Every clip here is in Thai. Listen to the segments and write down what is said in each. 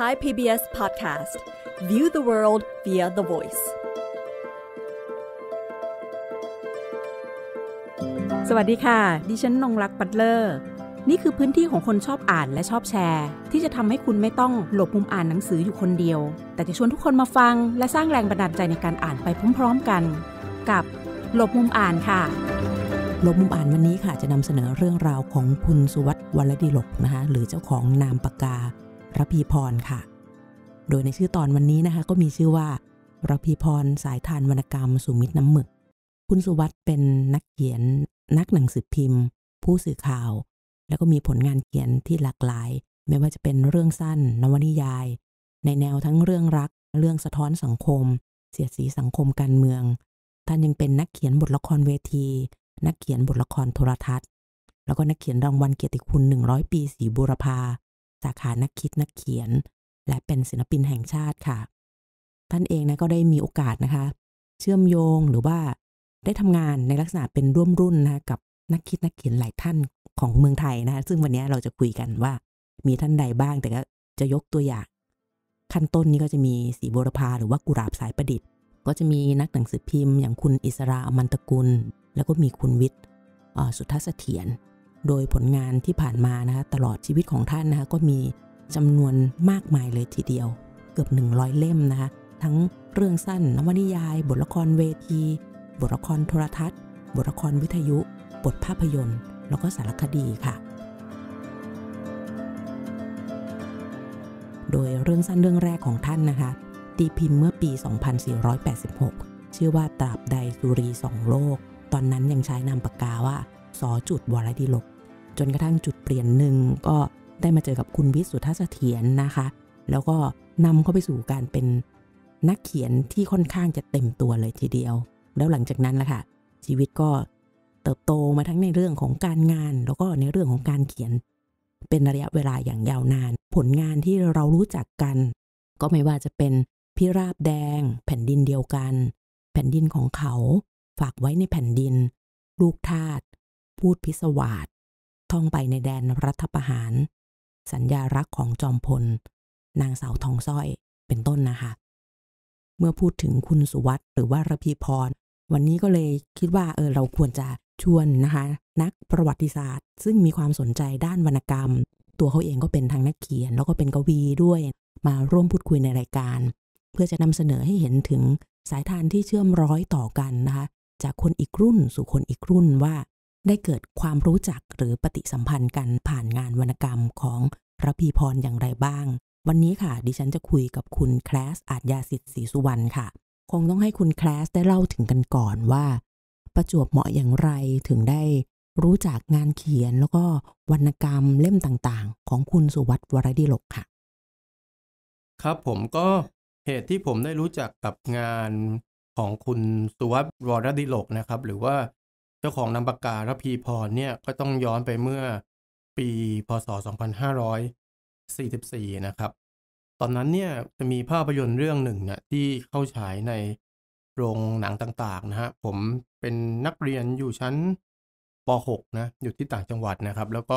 Thai PBS Podcast View the world via the voice สวัสดีค่ะ ดิฉันนงรักปัตเลอร์ นี่คือพื้นที่ของคนชอบอ่านและชอบแชร์ ที่จะทำให้คุณไม่ต้องหลบมุมอ่านหนังสืออยู่คนเดียว แต่จะชวนทุกคนมาฟัง และสร้างแรงบันดาลใจในการอ่านไปพร้อมๆกัน กับหลบมุมอ่านค่ะ หลบมุมอ่านวันนี้ค่ะจะนำเสนอเรื่องราวของคุณสุวัตวัลดีหลกนะคะหรือเจ้าของนามปากการะพีพรค่ะ โดยในชื่อตอนวันนี้นะคะก็มีชื่อว่าระพีพรสายทานวรรณกรรมสุมิตรน้ำหมึก คุณสุวัตเป็นนักเขียน นักหนังสือพิมพ์ ผู้สื่อข่าว แล้วก็มีผลงานเขียนที่หลากหลาย ไม่ว่าจะเป็นเรื่องสั้นนวนิยาย ในแนวทั้งเรื่องรัก เรื่องสะท้อนสังคม เสียดสีสังคมการเมือง ท่านยังเป็นนักเขียนบทละครเวที นักเขียนบทละครโทรทัศน์ แล้วก็นักเขียนรางวัลเกียรติคุณ 100 ปีสีบุรพาสาขานักคิดนักเขียน และเป็นศิลปินแห่งชาติค่ะ ท่านเองนะก็ได้มีโอกาสนะคะ เชื่อมโยงหรือว่าได้ทำงานในลักษณะเป็นร่วมรุ่นนะกับนักคิดนักเขียนหลายท่านของเมืองไทยนะคะซึ่งวันนี้เราจะคุยกันว่ามีท่านใดบ้างแต่ก็จะยกตัวอย่าง ขั้นต้นนี้ก็จะมีสีบัวพาหรือว่ากุราบสายประดิษฐ์ ก็จะมีนักหนังสือพิมพ์ อย่างคุณอิสราอมันตะกุล แล้วก็มีคุณวิทย์สุทธศเถียรโดยผลงานที่ผ่านมานะคะตลอดชีวิตของท่านนะคะก็มีจำนวนมากมายเลยทีเดียว เกือบ 100 เล่มนะคะทั้งเรื่องสั้น นวนิยาย บทละครเวที บทละครโทรทัศน์ บทละครวิทยุ บทภาพยนตร์ แล้วก็สารคดีค่ะ โดยเรื่องสั้นเรื่องแรกของท่านนะคะ ตีพิมพ์เมื่อปี 2486ชื่อว่าตราบใดสุรีสองโลก ตอนนั้นยังใช้นามปากกาว่าสอจุดวรดิลกจนกระทั่งจุดเปลี่ยนหนึ่งก็ได้มาเจอกับคุณวิสุทธาเสถียรนนะคะ แล้วก็นำเข้าไปสู่การเป็นนักเขียนที่ค่อนข้างจะเต็มตัวเลยทีเดียว แล้วหลังจากนั้นล่ะค่ะชีวิตก็เติบโตมาทั้งในเรื่องของการงาน แล้วก็ในเรื่องของการเขียน เป็นระยะเวลาอย่างยาวนาน ผลงานที่เรารู้จักกัน ก็ไม่ว่าจะเป็นพิราบแดง แผ่นดินเดียวกัน แผ่นดินของเขา ฝากไว้ในแผ่นดิน ลูกทาตพูดพิสวาสท่องไปในแดนรัฐประหาร สัญญารักของจอมพล นางสาวทองสร้อย เป็นต้นนะคะ เมื่อพูดถึงคุณสุวัสด์หรือว่าระพีพร วันนี้ก็เลยคิดว่าเออเราควรจะชวนนะคะ นักประวัติศาสตร์ซึ่งมีความสนใจด้านวรรณกรรม ตัวเขาเองก็เป็นทางนักเขียน แล้วก็เป็นกวีด้วย มาร่วมพูดคุยในรายการ เพื่อจะนำเสนอให้เห็นถึงสายทานที่เชื่อมร้อยต่อกันนะคะจากคนอีกรุ่นสู่คนอีกรุ่นว่าได้เกิดความรู้จักหรือปฏิสัมพันธ์กันผ่านงานวรรณกรรมของระพีพรอย่างไรบ้าง วันนี้ค่ะ ดิฉันจะคุยกับคุณแคลสอาจยาสิทธิ์ศรีสุวรรณค่ะคงต้องให้คุณแคลสได้เล่าถึงกันก่อนว่า ประจวบเหมาะอย่างไรถึงได้รู้จักงานเขียนแล้วก็วรรณกรรมเล่มต่างๆ ของคุณสุวัตวรดีลกค่ะ ครับผมก็เหตุที่ผมได้รู้จักกับงานของคุณสุวัตวรดิลกนะครับ หรือว่าจ้าของนามปากการพีพรเนี่ย ก็ต้องย้อนไปเมื่อปีพศ 2544 นะครับ ตอนนั้นเนี่ยจะมีภาพยนตร์เรื่องหนึ่งเนี่ยที่เข้าฉายในโรงหนังต่าง ๆ นะฮะผมเป็นนักเรียนอยู่ชั้นป .6 นะ อยู่ที่ต่างจังหวัดนะครับ แล้วก็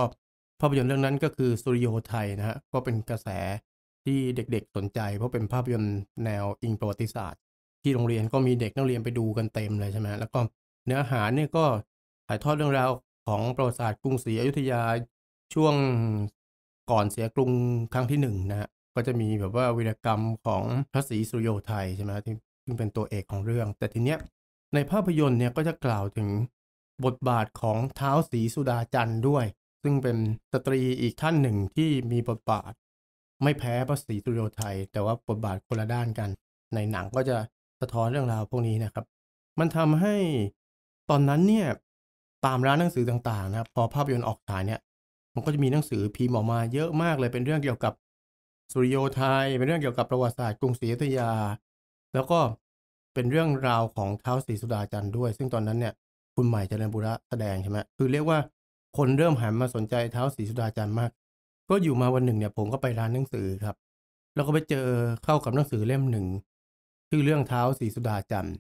ภาพยนตร์เรื่องนั้นก็คือสุริโยไทยนะฮะก็เป็นกระแสที่เด็กๆ สนใจ เพราะเป็นภาพยนตร์แนวอิงประวัติศาสตร์ ที่โรงเรียนก็มีเด็กนักเรียนไปดูกันเต็มเลยใช่ไหมแล้วก็เนื้อหาเนี่ยก็ถ่ายทอดเรื่องราวของประวัติศาสตร์กรุงศรีอยุธยา ช่วงก่อนเสียกรุงครั้งที่หนึ่งนะฮะก็จะมีแบบว่าวีรกรรมของพระศรีสุโยไทยใช่ไหมที่ซึ่งเป็นตัวเอกของเรื่อง แต่ทีเนี้ยในภาพยนตร์เนี่ยก็จะกล่าวถึงบทบาทของเท้าศรีสุดาจันทร์ด้วย ซึ่งเป็นสตรีอีกท่านหนึ่งที่มีบทบาท ไม่แพ้พระศรีสุโยไทยแต่ว่าบทบาทคนละด้านกัน ในหนังก็จะสะท้อนเรื่องราวพวกนี้นะครับ มันทำให้ตอนนั้นเนี่ยตามร้านหนังสือต่างๆนะครับ พอภาพยนตร์ออกฉายเนี่ยมันก็จะมีหนังสือพิมพ์ออกมาเยอะมากเลยเป็นเรื่องเกี่ยวกับสุริโยไทยเป็นเรื่องเกี่ยวกับประวัติศาสตร์กรุงศรีอยุธยา แล้วก็เป็นเรื่องราวของเท้าศรีสุดาจันทร์ด้วย ซึ่งตอนนั้นเนี่ย คุณใหม่เจริญบุระแสดงใช่ไหมคือเรียกว่าคนเริ่มหันมาสนใจเท้าศรีสุดาจันทร์มากก็อยู่มาวันหนึ่งเนี่ยผมก็ไปร้านหนังสือครับ แล้วก็ไปเจอเข้ากับหนังสือเล่มหนึ่งชื่อเรื่องเท้าศรีสุดาจันทร์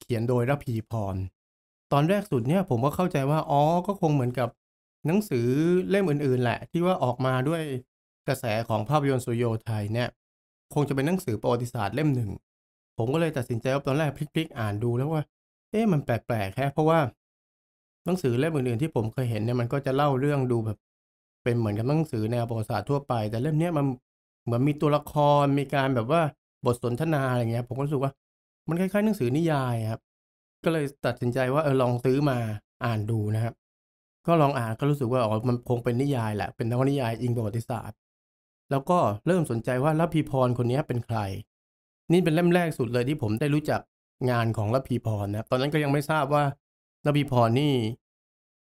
เขียนโดยรพีพรตอนแรกสุดเนี่ยผมก็เข้าใจว่าอ๋อก็คงเหมือนกับหนังสือเล่มอื่น ๆ แหละ ที่ว่าออกมาด้วยกระแสของภาพยนตร์สุโยไทยเนี่ยคงจะเป็นหนังสือประวัติศาสตร์เล่มหนึ่ง ผมก็เลยตัดสินใจว่าตอนแรกพลิกๆอ่านดูแล้วว่าเอ๊ะมันแปลกๆแค่ เพราะว่าหนังสือเล่มอื่นๆ ที่ผมเคยเห็นเนี่ยมันก็จะเล่าเรื่องดูแบบ เป็นเหมือนกับหนังสือแนวประวัติศาสตร์ทั่วไป แต่เล่มนี้มันเหมือนมีตัวละครมีการแบบว่าบทสนทนาอะไรเงี้ยผมก็รู้สึกว่า มันคล้ายๆ หนังสือนิยายครับก็เลยตัดสินใจว่าเออลองซื้อมาอ่านดูนะครับ ก็ลองอ่านก็รู้สึกว่าอ๋อมันคงเป็นนิยายแหละเป็นนวนิยายอิงประวัติศาสตร์ แล้วก็เริ่มสนใจว่ารัพีพรคนนี้เป็นใคร นี่เป็นเล่มแรกสุดเลยที่ผมได้รู้จักงานของรัพีพรนะ ตอนนั้นก็ยังไม่ทราบว่ารัพีพรนี่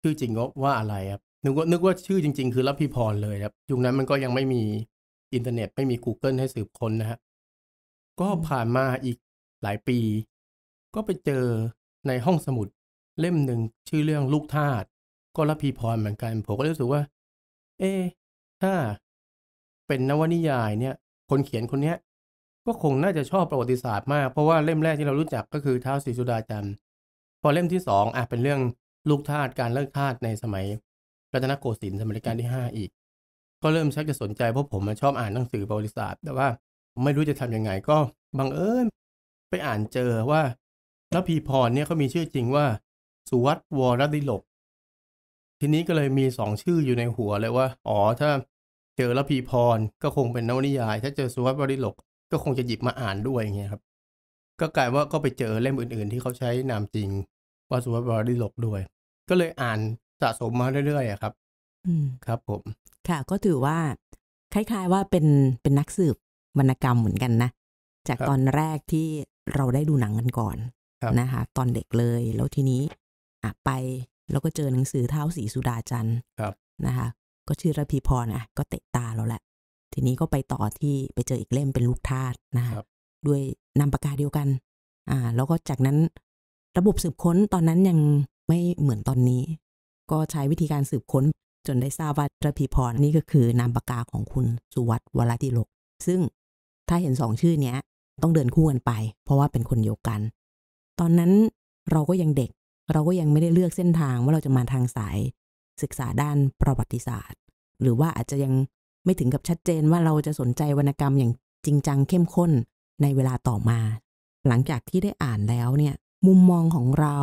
ชื่อจริงว่าอะไรครับนึกว่านึกว่าชื่อจริงๆคือรัพีพรเลยครับยุคนั้นมันก็ยังไม่มีอินเทอร์เน็ตไม่มี Google ให้สืบค้นนะฮะก็ผ่านมาอีกหลายปี ก็ไปเจอในห้องสมุด เล่มหนึ่งชื่อเรื่องลูกทาสก็รับพีพรเหมือนกันผมก็รู้สึกว่า เอ๊ถ้าเป็นนวนิยายเนี่ย คนเขียนคนเนี้ย ก็คงน่าจะชอบประวัติศาสตร์มาก เพราะว่าเล่มแรกที่เรารู้จักก็คือท้าวศรีสุดาจันทร์พอเล่มที่สองอ่ะเป็นเรื่องลูกทาสการเลิกทาสในสมัยรัตนโกสินทร์สมัยรัชกาลที่ห้าอีก ก็เริ่มชักจะสนใจเพราะผมชอบอ่านหนังสือประวัติศาสตร์แต่ว่าไม่รู้จะทํำยังไงก็บังเอิญไปอ่านเจอว่าวพีพรเนี่ยเขามีชื่อจริงว่าสุวัตวรดิลก ทีนี้ก็เลยมีสองชื่ออยู่ในหัวเลยว่า อ๋อ ถ้าเจอวพีพรก็คงเป็นนวนิยาย ถ้าเจอสุวัตวรดิลก ก็คงจะหยิบมาอ่านด้วยอย่างเงี้ยครับ ก็กลายว่าก็ไปเจอเล่มอื่นๆ ที่เขาใช้นามจริงว่าสุวัตวรดิลกด้วย ก็เลยอ่านสะสมมาเรื่อยๆครับครับ ผม ค่ะ ก็ถือว่าคล้าย ๆว่าเป็นเป็นนักสืบวรรณกรรมเหมือนกันนะ จากตอนแรกที่เราได้ดูหนังกันก่อนนะคะตอนเด็กเลยแล้วทีนี้อ่ะไป แล้วก็เจอหนังสือเท้าสีสุดาจันทร์นะคะก็ชื่อระพีพรอ่ะก็เตะตาเราแหละ ทีนี้ก็ไปต่อที่ไปเจออีกเล่มเป็นลูกทาสนะคะด้วยนามปากกาเดียวกันอ่าแล้วก็จากนั้น ระบบสืบค้นตอนนั้นยังไม่เหมือนตอนนี้ ก็ใช้วิธีการสืบค้นจนได้ทราบว่าระพีพรนี่ก็คือนามปากกาของคุณสุวัตวรติโลก ซึ่งถ้าเห็นสองชื่อเนี้ย ต้องเดินคู่กันไป เพราะว่าเป็นคนเดียวกันตอนนั้นเราก็ยังเด็กเราก็ยังไม่ได้เลือกเส้นทางว่าเราจะมาทางสายศึกษาด้านประวัติศาสตร์ หรือว่าอาจจะยังไม่ถึงกับชัดเจนว่าเราจะสนใจวรรณกรรมอย่างจริงจัง เข้มข้นในเวลาต่อมา หลังจากที่ได้อ่านแล้วเนี่ยมุมมองของเรา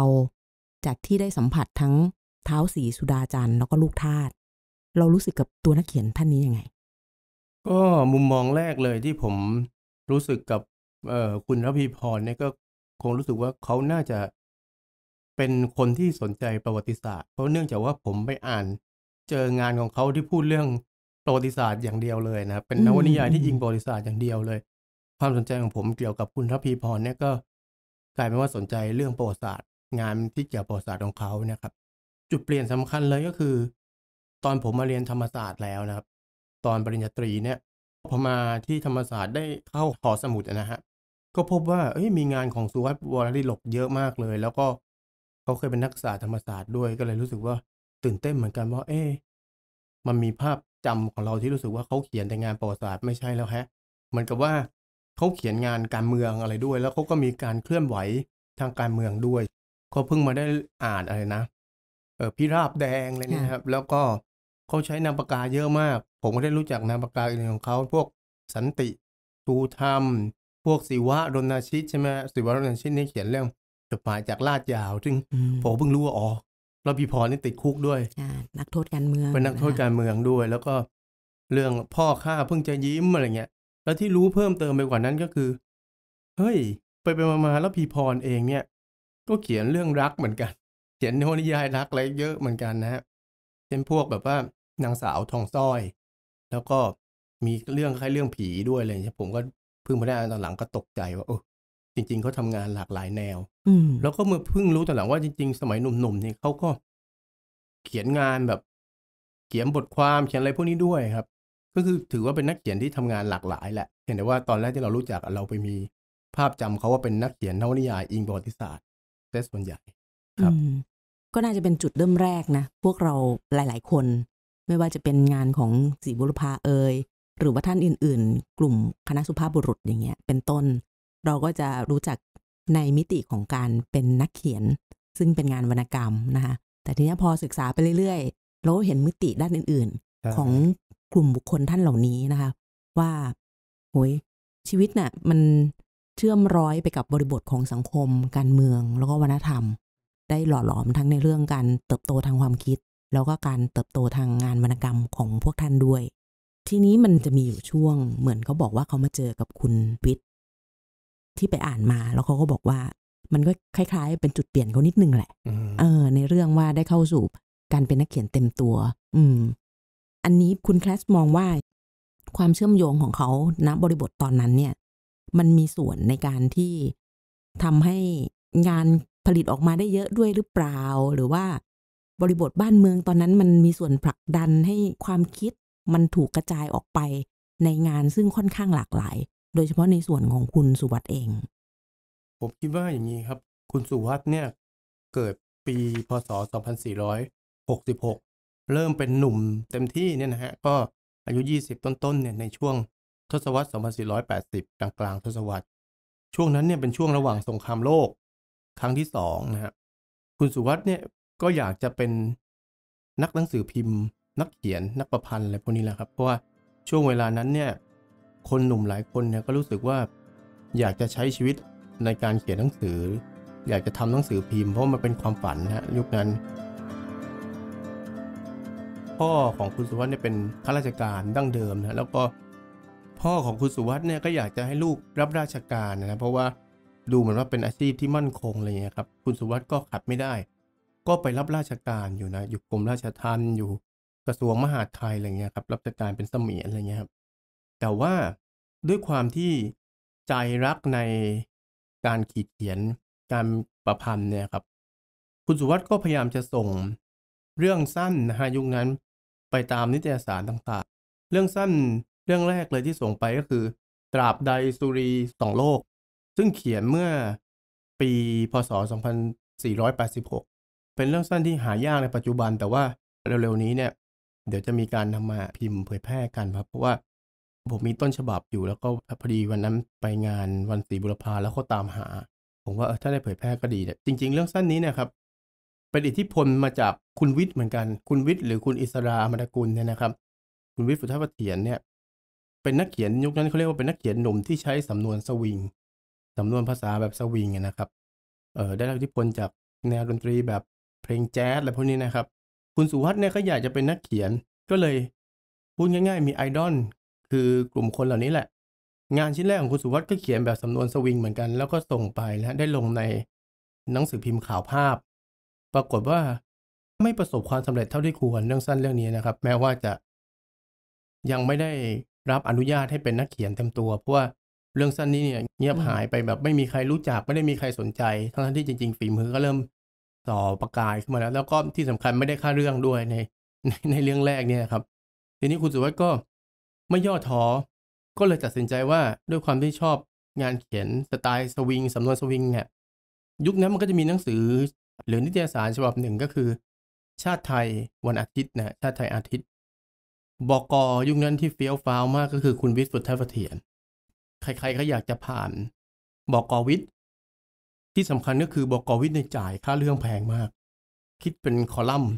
จากที่ได้สัมผัสทั้งเท้าสีสุดาจันทร์แล้วก็ลูกทาตเรารู้สึกกับตัวนักเขียนท่านนี้ยังไง ก็มุมมองแรกเลยที่ผมรู้สึกกับคุณรพีพรเนี่ยก็คงรู้สึกว่าเขาน่าจะเป็นคนที่สนใจประวัติศาสตร์เพราะเนื่องจากว่าผมไปอ่านเจองานของเขาที่พูดเรื่องประวัติศาสตร์อย่างเดียวเลยนะเป็นนวนิยายที่ยิงประวัติศาสตร์อย่างเดียวเลย ความสนใจของผมเกี่ยวกับคุณทัพพีพรเนี่ยก็กลายเป็นว่าสนใจเรื่องประวัติศาสตร์ งานที่เกี่ยวกับประวัติศาสตร์ของเขาเนี่ยครับ จุดเปลี่ยนสำคัญเลยก็คือ ตอนผมมาเรียนธรรมศาสตร์แล้วนะครับ ตอนปริญญาตรีเนี่ยพอมาที่ธรรมศาสตร์ได้เข้าขอสมุดนะฮะก็พบว่าเอ้ยมีงานของสุวัสด์วรริหลกเยอะมากเลย แล้วก็เขาเคยเป็นนักศึกษาธรรมศาสตร์ด้วยก็เลยรู้สึกว่า ตื่นเต้นเหมือนกันว่าเอ๊มันมีภาพจำของเราที่รู้สึกว่าเขาเขียนแต่งานประวัติศาสตร์ไม่ใช่แล้วแฮะเหมือนกับว่าเขาเขียนงานการเมืองอะไรด้วย แล้วเขาก็มีการเคลื่อนไหวทางการเมืองด้วย เขาเพิ่งมาได้อ่านอะไรนะ เออพิราบแดงอะไรนี่ครับ แล้วก็เขาใช้นามปากกาเยอะมาก ผมก็ได้รู้จักนามปากกาอื่นของเขาพวก สันติทูธรรมพวกสิวะรณชิตใช่ไหมสิวะรณชิตนี่เขียนเรื่องจดหมายจากลาดยาวซึ่งผมเพิ่งรู้ว่าอ๋อรพีพรนี่ติดคุกด้วย นักโทษการเมืองเป็นนักโทษการเมืองด้วย แล้วก็เรื่องพ่อข้าเพิ่งจะยิ้มอะไรเงี้ยแล้วที่รู้เพิ่มเติมไปกว่านั้นก็คือ เฮ้ย ไปไปมาแล้วพีพรเองเนี่ย ก็เขียนเรื่องรักเหมือนกัน เขียนนวนิยายรักอะไรเยอะเหมือนกันนะฮะเป็นพวกแบบว่านางสาวทองสร้อย แล้วก็มีเรื่องคล้ายเรื่องผีด้วยอะไรเงี้ยผมก็พิ่งมาได้อ่านตอนหลังก็ตกใจว่าโอ้จริงๆเขาทางานหลากหลายแนวแล้วก็เมื่อเพิ่งรู้ตอนหลังว่าจริงๆ สมัยหนุ่มๆเนี่ยเขาก็เขียนงานแบบ เขียนบทความเขียนอะไรพวกนี้ด้วยครับ ก็คือถือว่าเป็นนักเขียนที่ทำงานหลากหลายแหละ เห็นแต่ว่าตอนแรกที่เรารู้จักเราไปมี ภาพจำเขาว่าเป็นนักเขียนนวนิยาย อิงประวัติศาสตร์เซสส่วนใหญ่ ครับก็น่าจะเป็นจุดเริ่มแรกนะพวกเราหลาย ๆ คน ไม่ว่าจะเป็นงานของสีบุรพาเอยหรือว่าท่านอื่น ๆ กลุ่มคณะสุภาพบุรุษอย่างเงี้ยเป็นต้น เราก็จะรู้จักในมิติของการเป็นนักเขียน ซึ่งเป็นงานวรรณกรรมนะคะแต่ทีนี้พอศึกษาไปเรื่อยๆ เราเห็นมิติด้านอื่นๆ ของกลุ่มบุคคลท่านเหล่านี้นะคะว่าโหยชีวิตเนะ่ยมันเชื่อมร้อยไปกับบริบทของสังคม การเมืองแล้วก็วัฒนธรรม ได้หล่อหลอมทั้งในเรื่องการเติบโตทางความคิด แล้วก็การเติบโตทางงานวรรณกรรมของพวกท่านด้วยทีนี้มันจะมีอยู่ช่วง เหมือนเขาบอกว่าเขามาเจอกับคุณวิทย์ที่ไปอ่านมา แล้วเขาก็บอกว่า มันก็คล้ายๆเป็นจุดเปลี่ยนเขานิดนึงแหละเออ ในเรื่องว่าได้เข้าสู่การเป็นนักเขียนเต็มตัว อืม อันนี้คุณคลาสมองว่าความเชื่อมโยงของเขาณบริบทตอนนั้น เนี่ย มันมีส่วนในการที่ทำให้งานผลิตออกมาได้เยอะด้วยหรือเปล่า หรือว่า บริบทบ้านเมืองตอนนั้น มันมีส่วนผลักดันให้ความคิดมันถูกกระจายออกไปในงานซึ่งค่อนข้างหลากหลาย โดยเฉพาะในส่วนของคุณสุวัสด์เอง ผมคิดว่าอย่างนี้ครับ คุณสุวัสด์เนี่ย เกิดปีพศ 2466 เริ่มเป็นหนุ่มเต็มที่เนี่ยนะฮะ ก็อายุ20ต้นๆเนี่ยในช่วง ทศวรรษ 2480 กลางกลางทศวรรษ ช่วงนั้นเนี่ยเป็นช่วงระหว่างสงครามโลกครั้งที่สองนะฮะคุณสุวัสด์เนี่ยก็อยากจะเป็นนักหนังสือพิมพ์นักเขียนนักประพันธ์อะไรพวกนี้แหละครับเพราะว่าช่วงเวลานั้นเนี่ยคนหนุ่มหลายคนเนี่ยก็รู้สึกว่าอยากจะใช้ชีวิตในการเขียนหนังสือ อยากจะทำหนังสือพิมพ์เพราะมันเป็นความฝันฮะยุคนั้น พ่อของคุณสุวัสด์เนี่ยเป็นข้าราชการดั้งเดิมนะแล้วก็พ่อของคุณสุวัสด์เนี่ยก็อยากจะให้ลูกรับราชการนะเพราะว่าดูเหมือนว่าเป็นอาชีพที่มั่นคงอะไรเงี้ยครับคุณสุวัสด์ก็ขัดไม่ได้ ก็ไปรับราชการอยู่นะอยู่กรมราชทัณฑ์อยู่กระทรวงมหาดไทยอะไรเงี้ยครับรับราชการเป็นเสมียนอะไรเงี้ยครับแต่ว่าด้วยความที่ใจรักในการขีดเขียนการประพันธ์เนี่ยครับคุณสุวัสด์ก็พยายามจะส่งเรื่องสั้นนะฮะยุคนั้นไปตามนิตยสารต่างๆ เรื่องสั้นเรื่องแรกเลยที่ส่งไปก็คือ ตราบใดสุรีสองโลก ซึ่งเขียนเมื่อปีพศ 2486 เป็นเรื่องสั้นที่หายากในปัจจุบัน แต่ว่าเร็วๆนี้เนี่ยเดี๋ยวจะมีการนำมาพิมพ์เผยแพร่กันครับเพราะว่าผมมีต้นฉบับอยู่แล้วก็พอดีวันนั้นไปงานวันศรีบุรพาแล้วก็ตามหา ผมว่าถ้าได้เผยแพร่ก็ดีเนี่ยจริงๆ เรื่องสั้นนี้นะครับ เป็นอิทธิพลมาจากคุณวิทย์เหมือนกัน คุณวิทย์หรือคุณอิสรามดกุลเนี่ยนะครับ คุณวิทย์สุทธวัฒเถียนเนี่ยเป็นนักเขียนยุคนั้นเขาเรียกว่าเป็นนักเขียนหนุ่มที่ใช้สำนวนสวิงสำนวนภาษาแบบสวิงนะครับเออได้รับอิทธิพลจากแนวดนตรีแบบเพลงแจ๊สอะไรพวกนี้นะครับคุณสุวัสด์เนี่ยก็อยากจะเป็นนักเขียนก็เลย พูดง่ายๆ มีไอดอลคือกลุ่มคนเหล่านี้แหละ งานชิ้นแรกของคุณสุวัสด์ก็เขียนแบบสำนวนสวิงเหมือนกัน แล้วก็ส่งไปและได้ลงในหนังสือพิมพ์ข่าวภาพ ปรากฏว่าไม่ประสบความสำเร็จเท่าที่ควรเรื่องสั้นเรื่องนี้นะครับ แม้ว่าจะยังไม่ได้รับอนุญาตให้เป็นนักเขียนเต็มตัวเพราะว่าเรื่องสั้นนี้เนี่ยเงียบหายไปแบบไม่มีใครรู้จักไม่ได้มีใครสนใจทั้งที่จริงๆฝีมือก็เริ่มต่อประกายขึ้นมาแล้วแล้วก็ที่สำคัญไม่ได้ค่าเรื่องด้วยในในในเรื่องแรกเนี่ยครับทีนี้คุณสุวัสด์ก็ไม่ย่อท้อก็เลยตัดสินใจว่าด้วยความที่ชอบงานเขียนสไตล์สวิง สำนวนสวิงเนี่ยยุคนั้นมันก็จะมีหนังสือหรือนิตยสารฉบับหนึ่งก็คือ ชาติไทยวันอาทิตย์นะ ชาติไทยอาทิตย์บอกอยุคนั้นที่เฟี้ยวฟ้าวมากก็คือคุณวิทย์สุทธเถียรใครๆก็อยากจะผ่านบอกอวิทย์ที่สำคัญก็คือบอกวิทย์ในจ่ายค่าเรื่องแพงมาก คิดเป็นคอลัมน์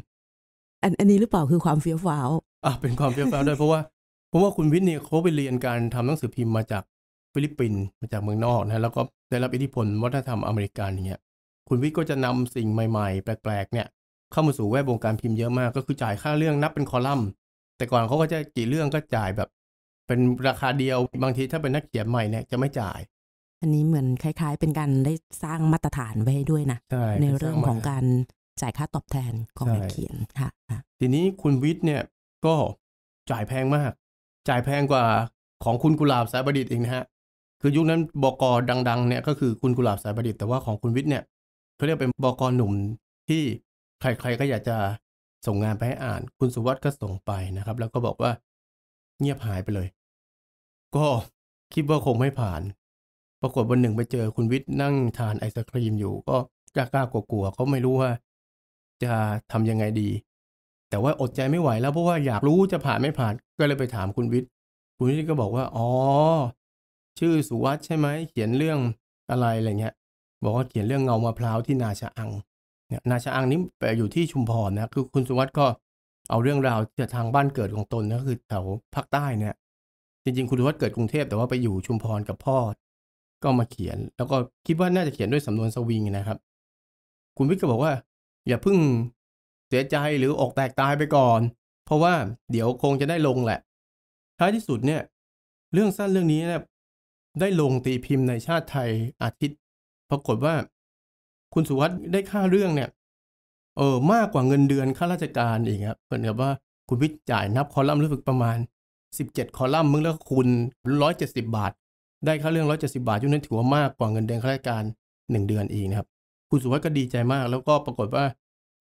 อันอันนี้หรือเปล่าคือความเฟี้ยวฟ้าวอ่ะ เป็นความเฟี้ยวฟ้าวด้วยเพราะว่า เพราะว่าคุณวิทย์เนี่ยเขาไปเรียนการทำหนังสือพิมพ์มาจากฟิลิปปินส์มาจากเมืองนอกนะ แล้วก็ได้รับอิทธิพลวัฒนธรรมอเมริกันอย่างเงี้ยคุณวิทย์ก็จะนำสิ่งใหม่ ๆ แปลก ๆเนี่ย เข้ามาสู่แวดวงการพิมพ์เยอะมาก ก็คือจ่ายค่าเรื่องนับเป็นคอลัมน์ แต่ก่อนเขาก็จะกี่เรื่องก็จ่ายแบบ เป็นราคาเดียวบางทีถ้าเป็นนักเขียนใหม่เนี่ยจะไม่จ่ายอันนี้เหมือนคล้าย ๆ เป็นการได้สร้างมาตรฐานไว้ให้ด้วยนะใในเรื่องของการจ่ายค่าตอบแทนของนักเขียนค่ะทีนี้คุณวิทย์เนี่ยก็จ่ายแพงมาก จ่ายแพงกว่าของคุณกุหลาบสายประดิษฐ์เองนะฮะคือยุคนั้นบกดัง ๆ เนี่ย ก็คือคุณกุหลาบสายประดิษฐ์แต่ว่าของคุณวิทย์เนี่ยเขาเรียกเป็นบกหนุ่มที่ใครๆก็อยากจะส่งงานไปให้อ่าน คุณสุวัสด์ก็ส่งไปนะครับ แล้วก็บอกว่าเงียบหายไปเลย ก็คิดว่าคงไม่ผ่านปรากฏวันหนึ่งไปเจอคุณวิทย์นั่งทานไอศครีมอยู่ก็กล้ากล้ากลัวเขาไม่รู้ว่าจะทํำยังไงดี แต่ว่าอดใจไม่ไหวแล้ว เพราะว่าอยากรู้จะผ่านไม่ผ่านก็เลยไปถามคุณวิทย์คุณวิทย์ก็บอกว่า อ๋อ ชื่อสุวัสด์ใช่ไหมเขียนเรื่องอะไรอะไรเงี้ย บอกว่าเขียนเรื่องเงามะพร้าวที่นาชะอังเนี่ยนาชะอังนี้ไปอยู่ที่ชุมพรนะคือคุณสุวัสด์ก็เอาเรื่องราวจากทางบ้านเกิดของตนนะคือแถวภาคใต้เนี่ย จริง ๆคุณสุวัสด์เกิดกรุงเทพแต่ว่าไปอยู่ชุมพรกับพ่อก็มาเขียน แล้วก็คิดว่าน่าจะเขียนด้วยสำนวนสวิงนะครับ คุณวิทย์ก็บอกว่าอย่าเพิ่งเสียใจหรืออกแตกตายไปก่อน เพราะว่าเดี๋ยวคงจะได้ลงแหละ ท้ายที่สุดเนี่ย เรื่องสั้นเรื่องนี้นะได้ลงตีพิมพ์ในชาติไทยอาทิตย์ ปรากฏว่าคุณสุวัสด์ได้ค่าเรื่องเนี่ย เออมากกว่าเงินเดือนข้าราชการอีกครับเหมือนกับว่าคุณวิทย์จ่ายนับคอลัมน์รู้สึกประมาณ17คอลัมน์มึงแล้วคูณ170บาทได้ค่าเรื่องร้อยเจ็ดสิบาทยุ่นั้นถือว่ามากกว่าเงินเดือนข้าราชการหนึ่งเดือนอีกนะครับ คุณสุวัสดิ์ก็ดีใจมากแล้วก็ปรากฏว่า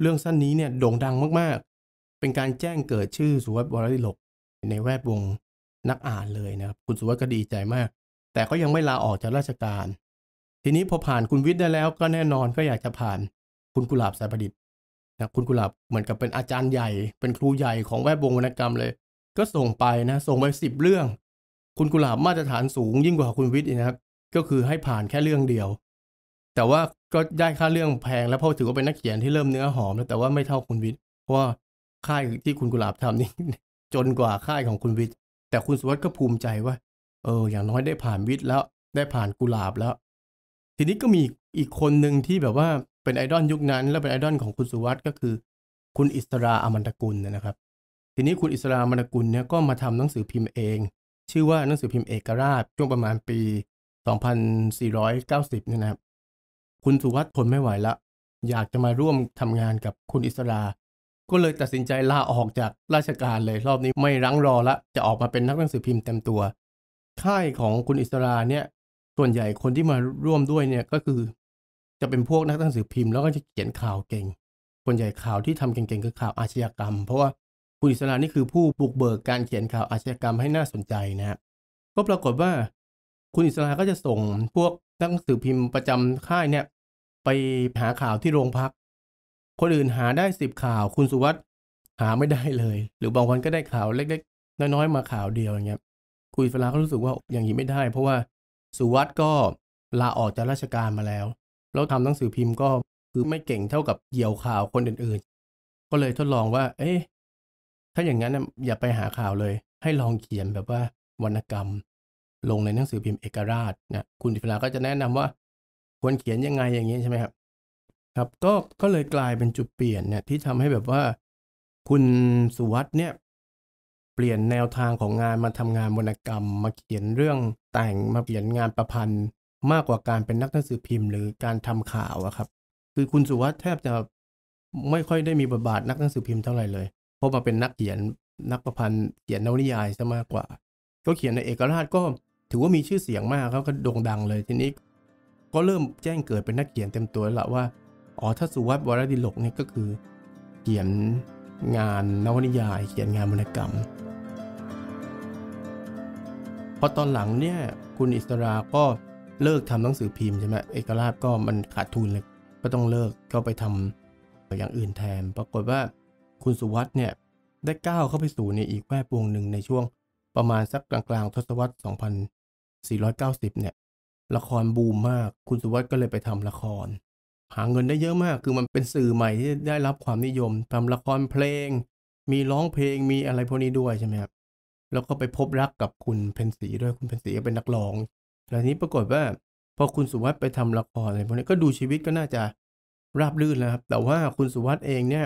เรื่องสั้นนี้เนี่ยโด่งดังมาก ๆ เป็นการแจ้งเกิดชื่อสุวัสดิ์วรดิลกในแวดวงนักอ่านเลยนะครับ คุณสุวัสดิ์ก็ดีใจมาก แต่ก็ยังไม่ลาออกจากราชการ ทีนี้พอผ่านคุณวิทย์ได้แล้วก็แน่นอนก็อยากจะผ่านคุณกุหลาบสายประดิษฐ์นะคุณกุหลาบเหมือนกับเป็นอาจารย์ใหญ่ เป็นครูใหญ่ของแวดวงวรรณกรรมเลย ก็ส่งไปนะ ส่งไปสิบเรื่องคุณกุหลาบมาตรฐานสูงยิ่งกว่าคุณวิทย์นะครับก็คือให้ผ่านแค่เรื่องเดียว แต่ว่าก็ได้ค่าเรื่องแพงแล้วเพราะถือว่าเป็นนักเขียนที่เริ่มเนื้อหอมแล้วแต่ว่าไม่เท่าคุณวิทย์เพราะว่าค่ายที่คุณกุหลาบทำนี่จนกว่าค่ายของคุณวิทย์แต่คุณสุวัสด์ก็ภูมิใจว่า เออ อย่างน้อยได้ผ่านวิทย์แล้วได้ผ่านกุหลาบแล้ว ทีนี้ก็มีอีกคนหนึ่งที่แบบว่าเป็นไอดอลยุคนั้น และเป็นไอดอลของคุณสุวัสด์ก็คือ คุณอิสราอมันตะกุลนะครับ ทีนี้คุณอิสราอมันตะกุลเนี่ยก็มาทำหนังสือพิมพ์เองชื่อว่าหนังสือพิมพ์เอกราชช่วงประมาณปี 2490เนี่ยนะครับ คุณสุวัฒน์ทนไม่ไหวละ อยากจะมาร่วมทำงานกับคุณอิสรา ก็เลยตัดสินใจลาออกจากราชการเลยรอบนี้ไม่รั้งรอละ จะออกมาเป็นนักหนังสือพิมพ์เต็มตัว ค่ายของคุณอิสราเนี่ย ส่วนใหญ่คนที่มาร่วมด้วยเนี่ยก็คือ จะเป็นพวกนักหนังสือพิมพ์แล้วก็จะเขียนข่าวเก่งส่วนใหญ่ข่าวที่ทำเก่งๆคือข่าวอาชญากรรมเพราะว่าคุณอิสระนี่คือผู้บุกเบิกการเขียนข่าวอาชญากรรมให้น่าสนใจนะับก็ปรากฏว่าคุณอิสระก็จะส่งพวกนักสือพิมพ์ประจำค่ายเนี่ย ไปหาข่าวที่โรงพัก คนอื่นหาได้สิบข่าวคุณสุวัสด์หาไม่ได้เลย หรือบางวันก็ได้ข่าวเล็กๆ น้อยๆมาข่าวเดียวอย่างเงี้ย คุณอิสระก็รู้สึกว่าอย่างนี้ไม่ได้ เพราะว่าสุวัสด์ก็ลาออกจากราชการมาแล้วแล้วทำหนังสือพิมพ์ก็คือไม่เก่งเท่ากับเหยี่ยวข่าวคนอื่นๆ ก็เลยทดลองว่า เอ๊ะถ้าอย่างนั้นอย่าไปหาข่าวเลย ให้ลองเขียนแบบว่าวรรณกรรม ลงในหนังสือพิมพ์เอกราชนะคุณศิฟลาก็จะแนะนำว่า ควรเขียนยังไงอย่างนี้ใช่ไหมครับครับก็ก็เลยกลายเป็นจุดเปลี่ยนเนี่ยที่ทำให้แบบว่า คุณสุวัสด์เนี่ย เปลี่ยนแนวทางของงานมาทำงานวรรณกรรม มาเขียนเรื่องแต่งมาเขียนงานประพันธ์มากกว่าการเป็นนักหนังสือพิมพ์หรือการทำข่าวอะครับ คือคุณสุวัสด์แทบจะไม่ค่อยได้มีบทบาทนักหนังสือพิมพ์เท่าไหร่เลยพราะมาเป็นนักเขียนนักประพันธ์เขียนนวนิยายซะมากกว่า ก็เขียนในเอกราชก็ถือว่ามีชื่อเสียงมากเขาก็โด่งดังเลยทีนี้ ก็เริ่มแจ้งเกิดเป็นนักเขียนเต็มตัวแล้วละว่าอ๋อถ้าสุวัตวรดิลกเนี่ยก็คือ เขียนงานนวนิยาย เขียนงานวรรณกรรมพอตอนหลังเนี่ยคุณอิสราก็เลิกทำหนังสือพิมพ์ใช่ไหมเอกราชก็มันขาดทุนเลยก็ต้องเลิกก็ไปทำอย่างอื่นแทนปรากฏว่าคุณสุวัสด์เนี่ยได้ก้าวเข้าไปสู่ในอีกแวดวงหนึ่งในช่วง ประมาณสักกลางๆ ทศวรรษ 2490 เนี่ยละครบูมมากคุณสุวัสด์ก็เลยไปทำละคร หาเงินได้เยอะมากคือมันเป็นสื่อใหม่ที่ได้รับความนิยมทำละครเพลง มีร้องเพลงมีอะไรพวกนี้ด้วย ใช่ไหมครับแล้วก็ไปพบรักกับคุณเพนสีด้วยคุณเพนสีก็เป็นนักร้องแล้วนี้ปรากฏว่าพอคุณสุวัสด์ไปทำละครอะไรพวกนี้ก็ดูชีวิตก็น่าจะราบรื่นนะครับแต่ว่าคุณสุวัสด์เองเนี่ย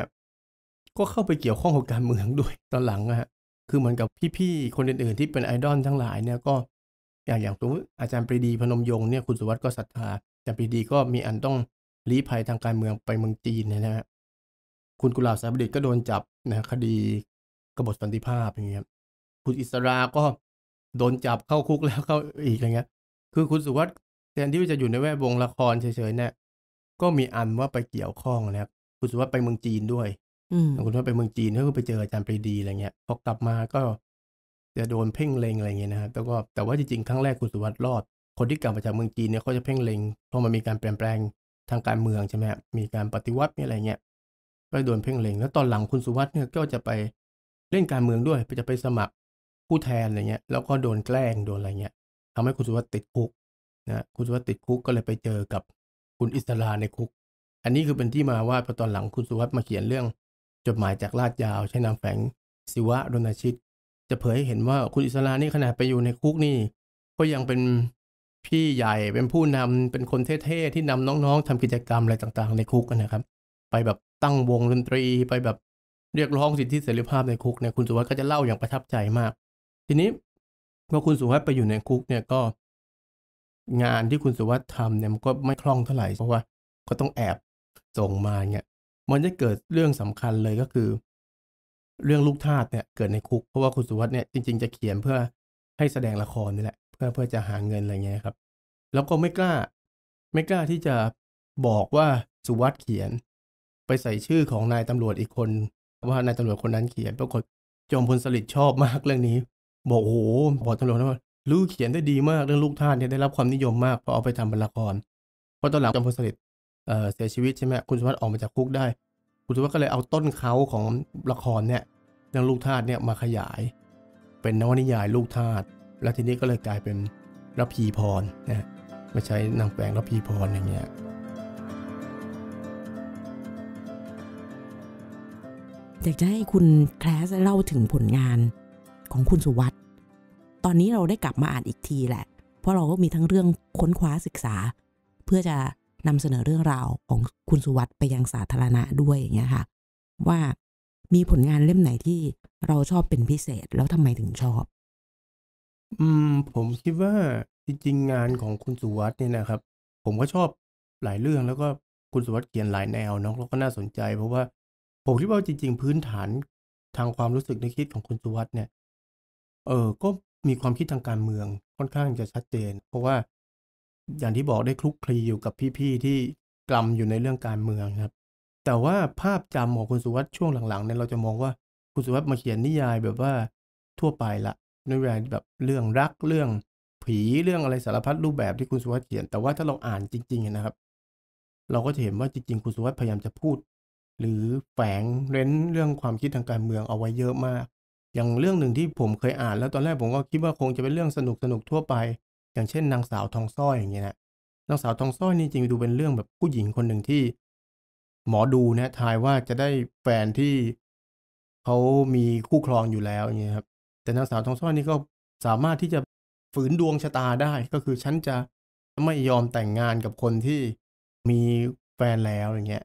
ก็เข้าไปเกี่ยวข้องกับการเมืองด้วยตอนหลังนะฮะคือเหมือนกับพี่ๆคนอื่นๆ ที่เป็นไอดอลทั้งหลายเนี่ยก็อย่างอย่างตัวอาจารย์ปรีดีพนมยงค์เนี่ยคุณสุวัสด์ก็ศรัทธาอาจารย์ปรีดีก็มีอันต้องลี้ภัยทางการเมืองไปเมืองจีนนะฮะคุณกุลาบสายรดิตก็โดนจับนะคดีกบฏสันติภาพอย่างเงี้ยคุณอิสราก็โดนจับเข้าคุกแล้วเข้าอีกอะไรเงี้ย คือคุณสุวัสด์แทนที่จะอยู่ในแวดวงละครเฉยๆเนี่ยก็มีอันว่าไปเกี่ยวข้องนะครับคุณสุวัสด์ไปเมืองจีนด้วยอืมคมมตว่าไปเมืองจีนก็าก็ไปเจออาจารย์ปรีดีอะไรเงี้ยพอกลับมาก็จะโดนเพ่งเลงอะไรเงี้ยนะครับแต่ก็แต่ว่าจริงๆครั้งแรกคุณสุวัสด์รอด คนที่กลับมาจากเมืองจีนเนี่ยเขาจะเพ่งเลงเพราะมันมีการเปลี่ยนแปลงทางการเมืองใช่ไหมครัมีการปฏิวัติมีอะไรเงี้ยก็โดนเพ่งเลงแล้วตอนหลังคุณสุวัสด์เนี่ยก็จะไป เล่นการเมืองด้วยไปจะไปสมัครผู้แทนอะไรเงี้ย แล้วก็โดนแกล้งโดนอะไรเงี้ยทำให้คุณสุวัสด์ติดคุกนะคุณสุวัสด์ติดคุกก็เลยไปเจอกับคุณอิสราในคุก อันนี้คือเป็นที่มาว่าพอตอนหลังคุณสุวัสด์มาเขียนเรื่องจดหมายจากลาดยาว ใช้นามแฝงศิวะรณชิต จะเผยให้เห็นว่าคุณอิสรานี่ขนาดไปอยู่ในคุกนี่ ก็ยังเป็นพี่ใหญ่เป็นผู้นำเป็นคนเท่ๆ ที่นำน้องๆ ทำกิจกรรมอะไรต่างๆในคุกนะครับ ไปแบบตั้งวงดนตรี ไปแบบเรียกร้องสิทธิเสรีภาพในคุกเนี่ยคุณสุวัสด์ก็จะเล่าอย่างประทับใจมาก ทีนี้เมื่อคุณสุวัสด์ไปอยู่ในคุกเนี่ยก็ งานที่คุณสุวัสด์ทำเนี่ยมันก็ไม่คล่องเท่าไหร่เพราะว่าก็ต้องแอบส่งมาเนี่ยมันจะเกิดเรื่องสำคัญเลยก็คือ เรื่องลูกทาสเนี่ยเกิดในคุกเพราะว่าคุณสุวัสด์เนี่ยจริงๆจะเขียนเพื่อให้แสดงละครนี่แหละเพื่อเพื่อจะหาเงินอะไรเงี้ยครับ แล้วก็ไม่กล้า ไม่กล้าที่จะบอกว่าสุวัสด์เขียน ไปใส่ชื่อของนายตำรวจอีกคนว่านายตำรวจคนนั้นเขียน ปรากฏจอมพลสฤษดิ์ชอบมากเรื่องนี้บอกโอ้โหบอกตำรวจว่าลูกเขียนได้ดีมากเรื่องลูกทาสเนี่ยได้รับความนิยมมากพอเอาไปทำเป็นละครพอตอนหลังจอมพลสฤษดิ์เสียชีวิตใช่ไหมคุณสุวัสด์ออกมาจากคุกได้ คุณสุวัสด์ก็เลยเอาต้นเขาของละครเนี่ยเรื่องลูกทาสเนี่ยมาขยาย เป็นนวนิยายลูกทาส แล้วทีนี้ก็เลยกลายเป็นรับพีพรนะ มาใช้นางแปลงรับพีพรอย่างเงี้ย อยากจะให้คุณแคลสเล่าถึงผลงานของคุณสุวัสด์ตอนนี้เราได้กลับมาอ่านอีกทีแหละ เพราะเราก็มีทั้งเรื่องค้นคว้าศึกษาเพื่อจะนำเสนอเรื่องราวของคุณสุวัสด์ไปยังสาธารณะด้วยอย่างเงี้ยค่ะ ว่ามีผลงานเล่มไหนที่เราชอบเป็นพิเศษแล้วทำไมถึงชอบ อืม ผมคิดว่าจริงๆงานของคุณสุวัสด์เนี่ยนะครับ ผมก็ชอบหลายเรื่องแล้วก็คุณสุวัสด์เขียนหลายแนวเนาะแล้วก็น่าสนใจ เพราะว่า ผมคิดว่าจริง ๆพื้นฐานทางความรู้สึกนึกคิดของคุณสุวัสด์เนี่ยเออก็มีความคิดทางการเมืองค่อนข้างจะชัดเจน เพราะว่าอย่างที่บอกได้คลุกคลีอยู่กับพี่ๆที่กลัมอยู่ในเรื่องการเมืองครับ แต่ว่าภาพจำของคุณสุวัสด์ช่วงหลังๆเนี่ยเราจะมองว่าคุณสุวัสด์มาเขียนนิยายแบบว่าทั่วไปละนิยายแบบเรื่องรักเรื่องผีเรื่องอะไรสารพัดรูปแบบที่คุณสุวัสด์เขียนแต่ว่าถ้าเราอ่านจริง ๆนะครับ เราก็จะเห็นว่าจริงๆคุณสุวัสด์พยายามจะพูด หรือแฝงเร้นเรื่องความคิดทางการเมืองเอาไว้เยอะมาก อย่างเรื่องหนึ่งที่ผมเคยอ่าน แล้วตอนแรกผมก็คิดว่าคงจะเป็นเรื่องสนุกสนุกทั่วไปอย่างเช่นนางสาวทองสร้อยอย่างเงี้ยนะนางสาวทองสร้อย นี่จริงดูเป็นเรื่องแบบผู้หญิงคนหนึ่งที่หมอดูนะทายว่าจะได้แฟนที่เขามีคู่ครองอยู่แล้วอย่างเงี้ยครับแต่นางสาวทองสร้อยนี่ก็สามารถที่จะฝืนดวงชะตาได้ ก็คือ ฉันจะไม่ยอมแต่งงานกับคนที่มีแฟนแล้วอย่างเงี้ย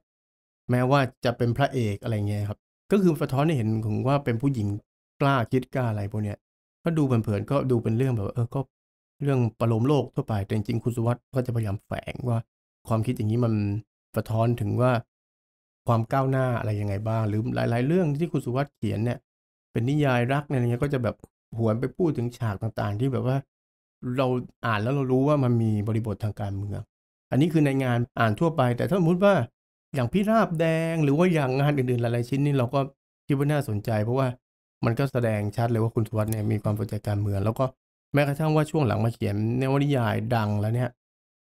แม้ว่าจะเป็นพระเอกอะไรเงี้ยครับ ก็คือสะท้อนให้เห็นถึงว่าเป็นผู้หญิงกล้าคิดกล้าอะไรพวกเนี้ยก็ดูเผินๆก็ดูเป็นเรื่องแบบเออก็เรื่องประโลมโลกทั่วไปแต่จริงๆคุณสุวัสด์ก็จะพยายามแฝงว่า ความคิดอย่างนี้มันสะท้อนถึงว่า ความก้าวหน้าอะไรยังไงบ้าง หรือหลาย ๆ เรื่องที่คุณสุวัสด์เขียนเนี่ยเป็นนิยายรักเนี่ยอะไรเงี้ยก็จะแบบหวนไปพูดถึงฉากต่างๆ ที่แบบว่า เราอ่านแล้วเรารู้ว่ามันมีบริบททางการเมือง อันนี้คือในงานอ่านทั่วไป แต่ถ้าสมมติว่าอย่างพี่ราบแดงหรือว่าอย่างงานอื่นๆหลายๆชิ้นนี่เราก็คิดว่าน่าสนใจ เพราะว่ามันก็แสดงชัดเลยว่าคุณสุวัสด์เนี่ยมีความสนใจการเมืองแล้วก็แม้กระทั่งว่าช่วงหลังมาเขียนนวนิยายดังแล้วเนี่ย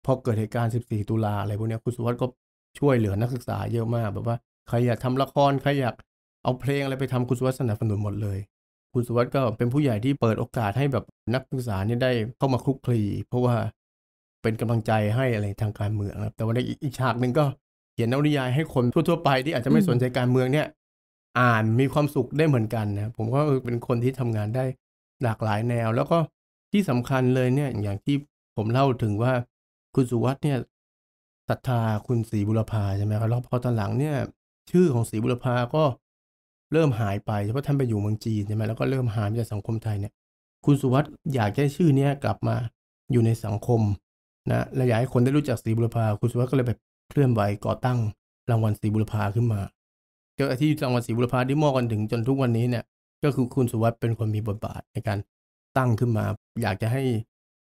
พอเกิดเหตุการณ์14 ตุลาอะไรพวกนี้คุณสุวัสด์ก็ช่วยเหลือนักศึกษาเยอะมาก แบบว่าใครอยากทำละครใครอยากเอาเพลง อะไรไปทำคุณสุวัสด์สนับสนุนหมดเลย คุณสุวัสด์ก็เป็นผู้ใหญ่ที่เปิดโอกาสให้แบบนักศึกษาเนี่ยได้เข้ามาคลุกคลีเพราะว่า เป็นกำลังใจให้อะไรทางการเมืองนะแต่ว่าในอีกฉากหนึ่งก็เขียนนวนิยายให้คนทั่ว ๆ ไปที่อาจจะไม่สนใจการเมืองเนี่ยอ่านมีความสุขได้เหมือนกันนะผมก็เป็นคนที่ทำงานได้หลากหลายแนว แล้วก็ที่สำคัญเลยเนี่ยอย่างที่ผมเล่าถึงว่า คุณสุวัสด์เนี่ยศรัทธาคุณศรีบุรพาใช่ไหมครับแล้วพอตอนหลังเนี่ยชื่อของศรีบุรพาก็เริ่มหายไปเพราะท่านไปอยู่เมืองจีนใช่ไหมแล้วก็เริ่มหายจากสังคมไทยเนี่ย คุณสุวัสด์อยากได้ชื่อเนี้ยกลับมาอยู่ในสังคมนะและอยากให้คนได้รู้จักศรีบุรพาคุณสุวัสด์ก็เลยไปเคลื่อนไหวก่อตั้งรางวัลศรีบุรพาขึ้นมาเจ้าที่รางวัลศรีบุรพาที่มอบกันถึงจนทุกวันนี้เนี่ยก็คือคุณสุวัสด์เป็นคนมีบทบาทในการตั้งขึ้นมาอยากจะให้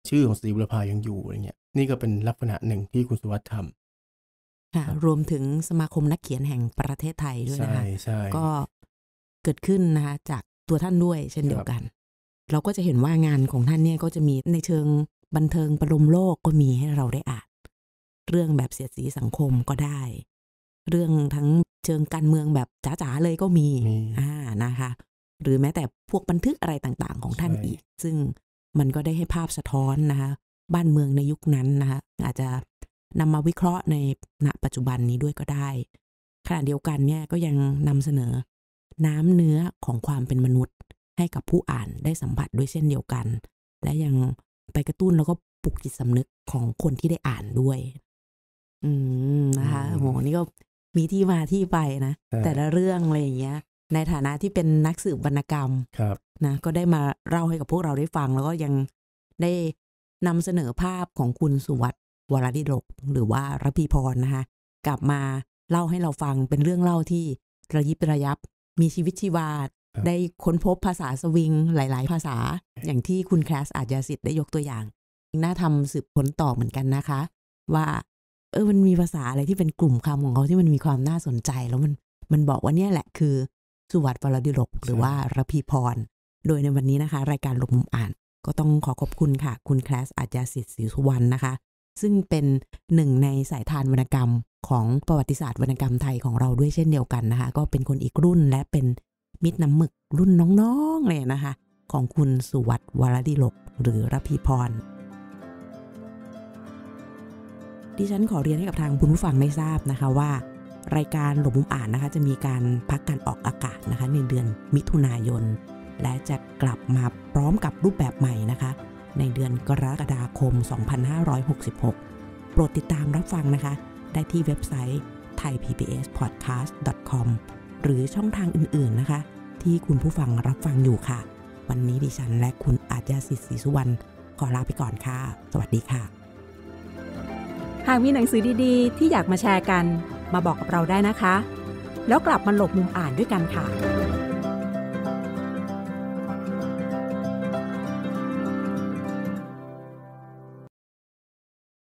ชื่อของศรีบุรพายังอยู่อะไรเงี้ยนี่ก็เป็นลักษณะหนึ่งที่คุณสุวัสดิ์ทำค่ะ รวมถึงสมาคมนักเขียนแห่งประเทศไทยด้วยนะคะใช่ใก็เกิดขึ้นนะคะ จากตัวท่านด้วย เช่นเดียวกัน เราก็จะเห็นว่างานของท่านเนี่ย ก็จะมีในเชิงบันเทิงประลมโลกก็มีให้เราได้อ่านเรื่องแบบเสียดสีสังคมก็ได้ เรื่องทั้งเชิงการเมืองแบบจ๋าๆเลยก็มีอ่านะคะหรือแม้แต่พวกบันทึกอะไรต่างๆ ของท่านอีก ซึ่งมันก็ได้ให้ภาพสะท้อนนะคะบ้านเมืองในยุคนั้นนะคะอาจจะนำมาวิเคราะห์ในณปัจจุบันนี้ด้วยก็ได้ ขณะเดียวกันเนี่ยก็ยังนำเสนอ น้ำเนื้อของความเป็นมนุษย์ให้กับผู้อ่านได้สัมผัสด้วยเช่นเดียวกัน และยังไปกระตุ้นแล้วก็ปลุกจิตสำนึกของคนที่ได้อ่านด้วย อืมนะคะโหนี่ก็มีที่มาที่ไปนะแต่ละเรื่องอะไรอย่างเงี้ยในฐานะที่เป็นนักสืบวรรณกรรม ครับนะก็ได้มาเล่าให้กับพวกเราได้ฟังแล้วก็ยังได้นำเสนอภาพของคุณสุวัตวรดิโลกหรือว่ารพีพรนะคะกลับมาเล่าให้เราฟังเป็นเรื่องเล่าที่ ระยิบระยับ มีชีวิตชีวาได้ค้นพบภาษาสวิงหลาย ๆ ภาษาอย่างที่คุณแคลสอาจยาสิทธิ์ได้ยกตัวอย่างน่าทำสืบค้นต่อเหมือนกันนะคะ ว่า เออมันมีภาษาอะไรที่เป็นกลุ่มคำของเขาที่มันมีความน่าสนใจแล้วมัน มันบอกว่าเนี่ยแหละคือสุวัดวรดิลกหรือว่าระพีพร โดยในวันนี้นะคะ รายการหลบมุมอ่านก็ต้องขอขอบคุณค่ะคุณคลาสอาจารย์สิทธิ์ศรีสุวรรณนะคะ ซึ่งเป็นหนึ่งในสายทานวรรณกรรม ของประวัติศาสตร์วรรณกรรมไทยของเราด้วยเช่นเดียวกันนะคะ ก็เป็นคนอีกรุ่นและเป็นมิตรน้ำหมึกรุ่นน้องๆเลยนะคะ ของคุณสุวัตวรดิลกหรือระพีพรดิฉันขอเรียนให้กับทางคุณผู้ฟังได้ทราบนะคะว่ารายการหลบมุมอ่านนะคะจะมีการพักการออกอากาศนะคะ ในเดือนมิถุนายนและจะกลับมาพร้อมกับรูปแบบใหม่นะคะ ในเดือนกรกฎาคม 2566 โปรดติดตามรับฟังนะคะ ได้ที่เว็บไซต์ thaipbspodcast.com หรือช่องทางอื่นๆนะคะ ที่คุณผู้ฟังรับฟังอยู่ค่ะ วันนี้ดิฉันและคุณอาจยาสิทธิ์ศรีสุวรรณ ขอลาไปก่อนค่ะ สวัสดีค่ะ หากมีหนังสือดีๆ ที่อยากมาแชร์กันมาบอกกับเราได้นะคะ แล้วกลับมาหลบมุมอ่านด้วยกันค่ะ